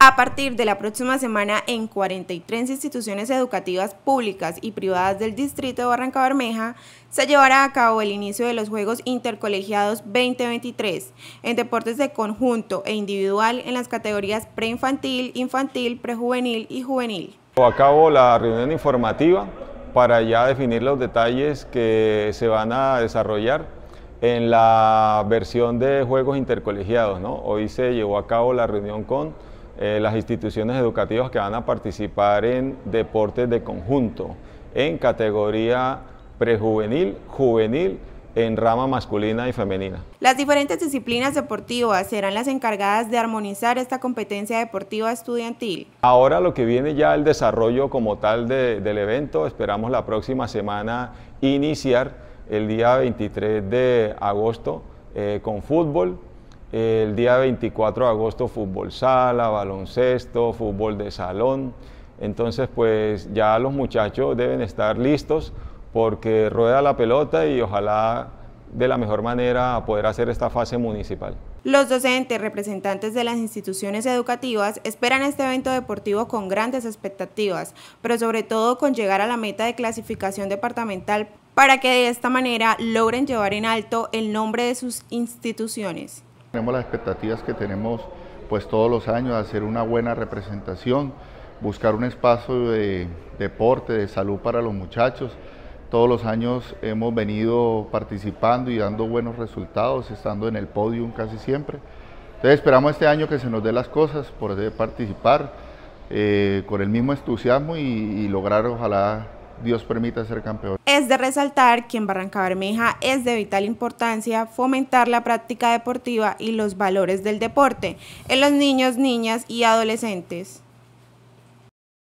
A partir de la próxima semana, en 43 instituciones educativas públicas y privadas del Distrito de Barranca Bermeja, se llevará a cabo el inicio de los Juegos Intercolegiados 2023 en deportes de conjunto e individual en las categorías preinfantil, infantil, prejuvenil y juvenil. A cabo la reunión informativa para ya definir los detalles que se van a desarrollar en la versión de Juegos Intercolegiados. Hoy se llevó a cabo la reunión con eh, las instituciones educativas que van a participar en deportes de conjunto, en categoría prejuvenil, juvenil en rama masculina y femenina. Las diferentes disciplinas deportivas serán las encargadas de armonizar esta competencia deportiva estudiantil. Ahora lo que viene ya el desarrollo como tal del evento, esperamos la próxima semana iniciar el día 23 de agosto eh, con fútbol, el día 24 de agosto fútbol sala, baloncesto, fútbol de salón. Entonces, pues ya los muchachos deben estar listos porque rueda la pelota y ojalá de la mejor manera poder hacer esta fase municipal. Los docentes, representantes de las instituciones educativas, esperan este evento deportivo con grandes expectativas, pero sobre todo con llegar a la meta de clasificación departamental para que de esta manera logren llevar en alto el nombre de sus instituciones. Tenemos las expectativas que tenemos pues todos los años, de hacer una buena representación, buscar un espacio de deporte, de salud para los muchachos. Todos los años hemos venido participando y dando buenos resultados, estando en el podium casi siempre. Entonces esperamos este año que se nos dé las cosas, por participar eh, con el mismo entusiasmo y lograr ojalá Dios permita ser campeón. Es de resaltar que en Barranca Bermeja es de vital importancia fomentar la práctica deportiva y los valores del deporte en los niños, niñas y adolescentes.